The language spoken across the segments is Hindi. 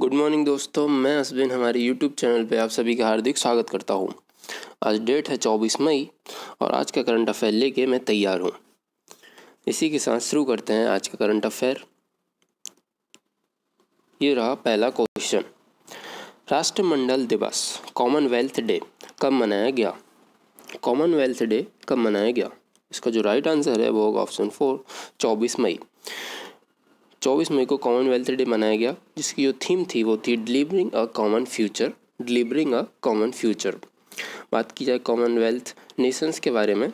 गुड मॉर्निंग दोस्तों मैं असबिन हमारे यूट्यूब चैनल पे आप सभी का हार्दिक स्वागत करता हूँ आज डेट है 24 मई और आज का करंट अफेयर लेके मैं तैयार हूँ इसी के साथ शुरू करते हैं आज का करंट अफेयर ये रहा पहला क्वेश्चन राष्ट्रमंडल दिवस कॉमनवेल्थ डे कब मनाया गया कॉमनवेल्थ डे कब मनाया गया इसका जो राइट आंसर है वो होगा ऑप्शन फोर चौबीस मई 24 मई को कॉमनवेल्थ डे मनाया गया जिसकी जो थीम थी वो थी delivering a common future delivering a common future बात की जाए कॉमनवेल्थ नेशंस के बारे में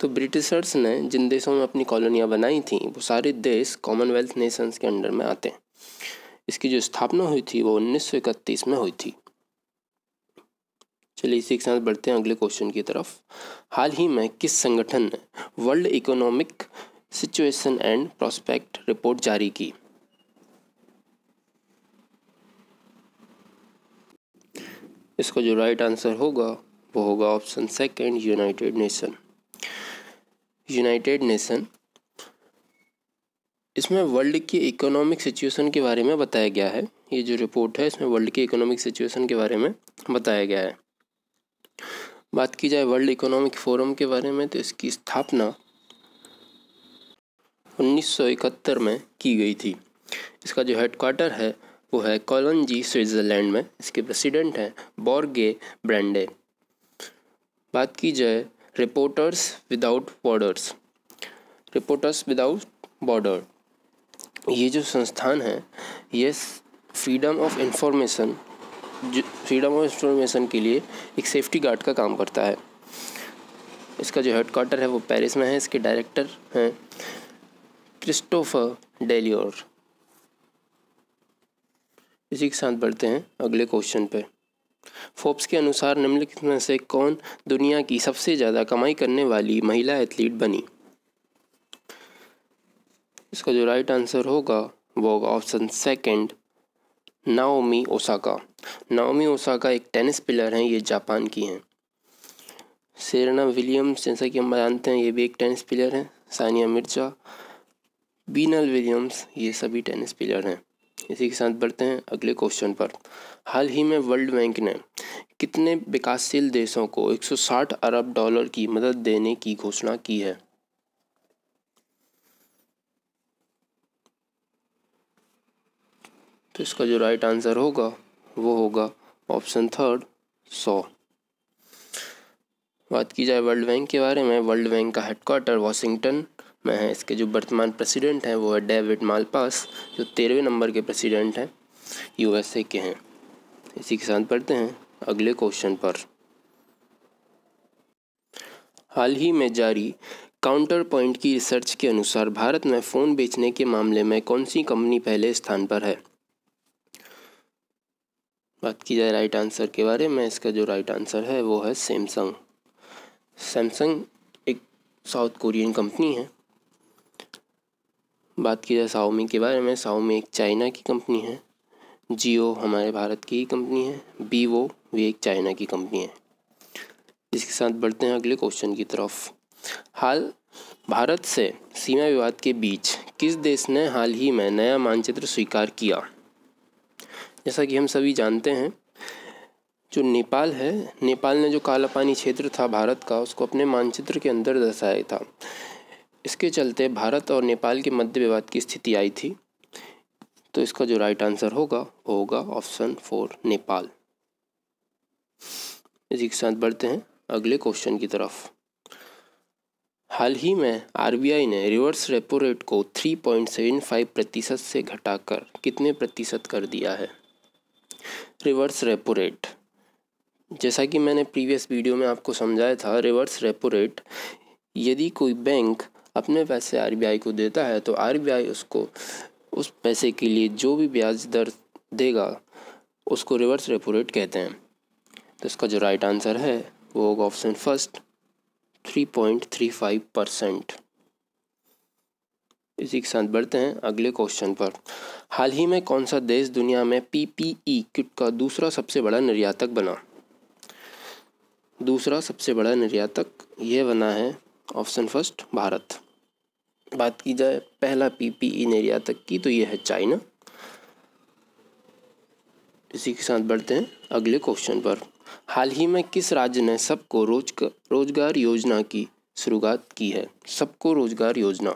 तो ब्रिटिशर्स ने जिन देशों में अपनी कॉलोनियाँ बनाई थी वो सारे देश कॉमनवेल्थ नेशंस के अंडर में आते हैं इसकी जो स्थापना हुई थी वो उन्नीस में हुई थी चलिए इसी के साथ बढ़ते हैं अगले क्वेश्चन की तरफ हाल ही में किस संगठन ने world economic situation and prospect report जारी की इसका जो राइट आंसर होगा वो होगा option second United Nation United Nation इसमें वर्ल्ड की इकोनॉमिक सिचुएशन के बारे में बताया गया है ये जो रिपोर्ट है इसमें वर्ल्ड की इकोनॉमिक सिचुएशन के बारे में बताया गया है बात की जाए वर्ल्ड इकोनॉमिक फोरम के बारे में तो इसकी स्थापना 1971 में की गई थी इसका जो हेडक्वार्टर है वो है कॉलोनजी स्विट्ज़रलैंड में इसके प्रेसिडेंट हैं बॉर्गे ब्रैंडे बात की जाए reporters without borders reporters without border ये जो संस्थान है ये freedom of information freedom of information के लिए एक सेफ्टी गार्ड का काम करता है इसका जो हेडक्वार्टर है वो पेरिस में है इसके डायरेक्टर हैं क्रिस्टोफर डेलियोर इसी के साथ बढ़ते हैं अगले क्वेश्चन पे फोर्ब्स के अनुसार निम्नलिखित में से कौन दुनिया की सबसे ज़्यादा कमाई करने वाली महिला एथलीट बनी इसका जो राइट आंसर होगा वो होगा option second Naomi Osaka Naomi Osaka एक टेनिस प्लेयर हैं ये जापान की हैं सेरेना विलियम्स जैसा कि हम जानते हैं ये भी एक टेनिस प्लेयर हैं सानिया मिर्जा बीनल विलियम्स ये सभी टेनिस प्लेयर हैं इसी के साथ बढ़ते हैं अगले क्वेश्चन पर हाल ही में वर्ल्ड बैंक ने कितने विकासशील देशों को 160 अरब डॉलर की मदद देने की घोषणा की है तो इसका जो राइट आंसर होगा वो होगा ऑप्शन थर्ड सौ बात की जाए वर्ल्ड बैंक के बारे में वर्ल्ड बैंक का हेडक्वार्टर वाशिंगटन में है इसके जो वर्तमान प्रेसिडेंट हैं वो है डेविड मालपास जो तेरहवें नंबर के प्रेसिडेंट हैं यूएसए के हैं इसी के साथ पढ़ते हैं अगले क्वेश्चन पर हाल ही में जारी काउंटर पॉइंट की रिसर्च के अनुसार भारत में फ़ोन बेचने के मामले में कौन सी कंपनी पहले स्थान पर है बात की जाए राइट आंसर के बारे में इसका जो राइट आंसर है वो है सैमसंग सैमसंग एक साउथ कोरियन कंपनी है बात की जाए साओमी के बारे में साओमी एक चाइना की कंपनी है जियो हमारे भारत की कंपनी है वीवो भी एक चाइना की कंपनी है इसके साथ बढ़ते हैं अगले क्वेश्चन की तरफ हाल भारत से सीमा विवाद के बीच किस देश ने हाल ही में नया मानचित्र स्वीकार किया जैसा कि हम सभी जानते हैं जो नेपाल है नेपाल ने जो काला पानी क्षेत्र था भारत का उसको अपने मानचित्र के अंदर दर्शाया था इसके चलते भारत और नेपाल के मध्य विवाद की स्थिति आई थी तो इसका जो राइट आंसर होगा वो होगा ऑप्शन फोर नेपाल इसी के साथ बढ़ते हैं अगले क्वेश्चन की तरफ हाल ही में आरबीआई ने रिवर्स रेपो रेट को थ्री पॉइंट सेवन फाइव प्रतिशत से घटाकर कितने प्रतिशत कर दिया है रिवर्स रेपो रेट जैसा कि मैंने प्रीवियस वीडियो में आपको समझाया था रिवर्स रेपो रेट यदि कोई बैंक अपने पैसे आर को देता है तो आर उसको उस पैसे के लिए जो भी ब्याज दर देगा उसको रिवर्स रेपो रेट कहते हैं तो इसका जो राइट आंसर है वो होगा option first three point three five percent इसी के साथ बढ़ते हैं अगले क्वेश्चन पर हाल ही में कौन सा देश दुनिया में पीपीई e किट का दूसरा सबसे बड़ा निर्यातक बना दूसरा सबसे बड़ा निर्यातक यह बना है ऑप्शन फर्स्ट भारत बात की जाए पहला पीपीई e निर्यातक तक की तो यह है चाइना इसी के साथ बढ़ते हैं अगले क्वेश्चन पर हाल ही में किस राज्य ने सबको रोज रोजगार योजना की शुरुआत की है सबको रोजगार योजना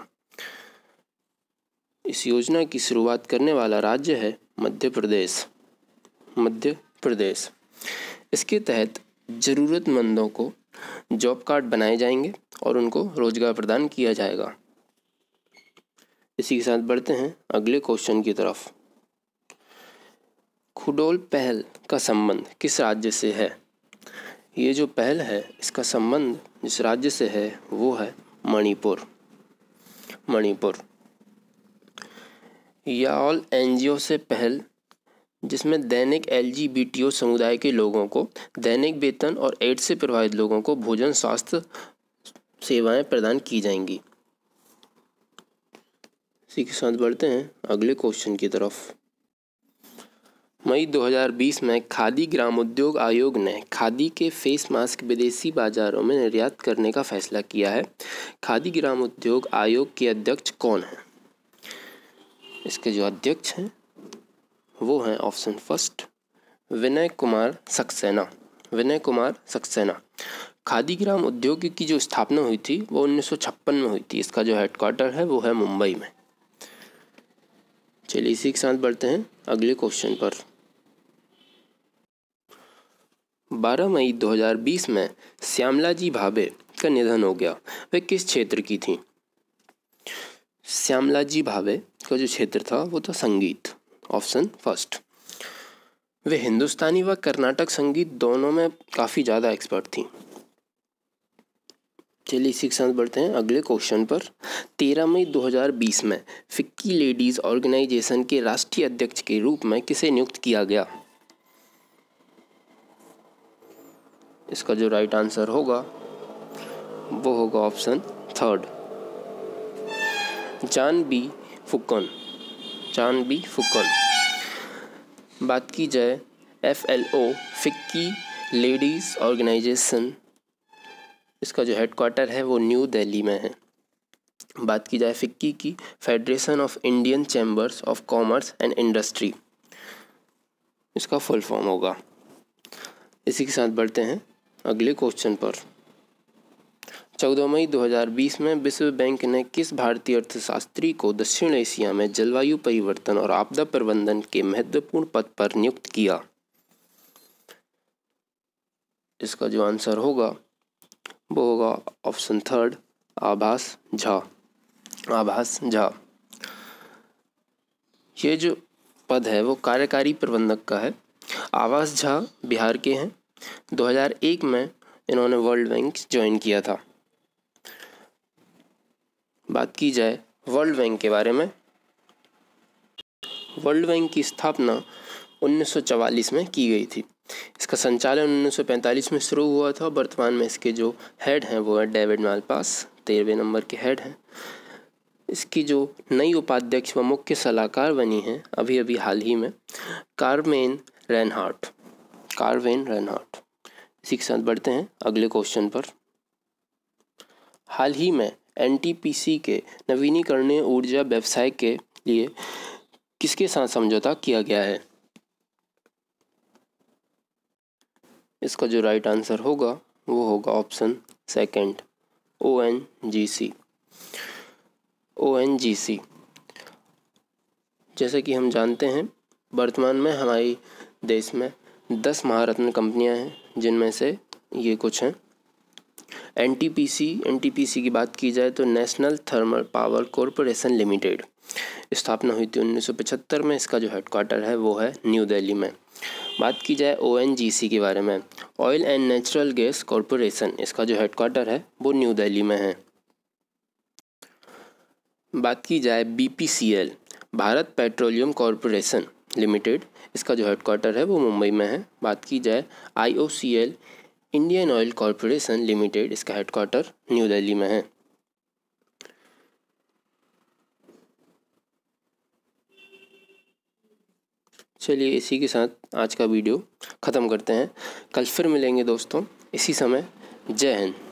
इस योजना की शुरुआत करने वाला राज्य है मध्य प्रदेश मध्य प्रदेश इसके तहत ज़रूरतमंदों को जॉब कार्ड बनाए जाएंगे और उनको रोजगार प्रदान किया जाएगा इसी के साथ बढ़ते हैं अगले क्वेश्चन की तरफ खुडोल पहल का संबंध किस राज्य से है ये जो पहल है इसका संबंध जिस राज्य से है वो है मणिपुर मणिपुर या ऑल एन से पहल जिसमें दैनिक एल समुदाय के लोगों को दैनिक वेतन और एड्स से प्रभावित लोगों को भोजन स्वास्थ्य सेवाएं प्रदान की जाएंगी इसी के साथ बढ़ते हैं अगले क्वेश्चन की तरफ मई 2020 में खादी ग्रामोद्योग आयोग ने खादी के फेस मास्क विदेशी बाजारों में निर्यात करने का फैसला किया है खादी ग्रामोद्योग आयोग के अध्यक्ष कौन हैं इसके जो अध्यक्ष हैं वो हैं ऑप्शन फर्स्ट विनय कुमार सक्सेना विनय कुमार सक्सेना खादी ग्राम उद्योग की जो स्थापना हुई थी वो उन्नीस में हुई थी इसका जो हेडक्वार्टर है वो है मुंबई में चलिए इसी के साथ बढ़ते हैं अगले क्वेश्चन पर 12 मई 2020 में श्यामला जी भावे का निधन हो गया वे किस क्षेत्र की थी श्यामला जी भावे का जो क्षेत्र था वो था संगीत ऑप्शन फर्स्ट वे हिंदुस्तानी व कर्नाटक संगीत दोनों में काफ़ी ज़्यादा एक्सपर्ट थी चलिए इसी के साथ बढ़ते हैं अगले क्वेश्चन पर तेरह मई 2020 में फिक्की लेडीज़ ऑर्गेनाइजेशन के राष्ट्रीय अध्यक्ष के रूप में किसे नियुक्त किया गया इसका जो राइट आंसर होगा वो होगा option third Jahnabi Phukan Jahnabi Phukan बात की जाए F L O FICCI ladies organisation इसका जो हेड क्वार्टर है वो न्यू दिल्ली में है बात की जाए फिक्की की federation of Indian chambers of commerce and industry इसका फुल फॉर्म होगा इसी के साथ बढ़ते हैं अगले क्वेश्चन पर चौदह मई 2020 में विश्व बैंक ने किस भारतीय अर्थशास्त्री को दक्षिण एशिया में जलवायु परिवर्तन और आपदा प्रबंधन के महत्वपूर्ण पद पर नियुक्त किया इसका जो आंसर होगा वो होगा ऑप्शन थर्ड आभास झा आभास झा ये जो पद है वो कार्यकारी प्रबंधक का है आवास झा बिहार के हैं 2001 में इन्होंने वर्ल्ड बैंक ज्वाइन किया था बात की जाए वर्ल्ड बैंक के बारे में वर्ल्ड बैंक की स्थापना 1944 में की गई थी इसका संचालन उन्नीस में शुरू हुआ था वर्तमान में इसके जो हेड हैं वो है डेविड मालपास तेरहवें नंबर के हेड हैं इसकी जो नई उपाध्यक्ष व मुख्य सलाहकार बनी हैं अभी अभी हाल ही में कार्वेन रेनहार्ट कार्वेन रेनहार्ट इसी के साथ बढ़ते हैं अगले क्वेश्चन पर हाल ही में एनटीपीसी के नवीनीकरणीय ऊर्जा व्यवसाय के लिए किसके साथ समझौता किया गया है इसका जो राइट आंसर होगा वो होगा option second O N G C O N G C जैसे कि हम जानते हैं वर्तमान में हमारे देश में दस महारत्न कंपनियां हैं जिनमें से ये कुछ हैं N T P C N T P C की बात की जाए तो national thermal power corporation limited स्थापना हुई थी उन्नीस सौ पचहत्तर में इसका जो हेडक्वार्टर है वो है न्यू दिल्ली में बात की जाए ओ के बारे में oil and natural gas corporation इसका जो हेडकोार्टर है वो न्यू दिल्ली में है बात की जाए B Bharat petroleum corporation limited इसका जो हेडकोार्टर है वो मुंबई में है बात की जाए I Indian oil corporation limited इसका हेडकोार्टर न्यू दिल्ली में है चलिए इसी के साथ आज का वीडियो ख़त्म करते हैं कल फिर मिलेंगे दोस्तों इसी समय जय हिंद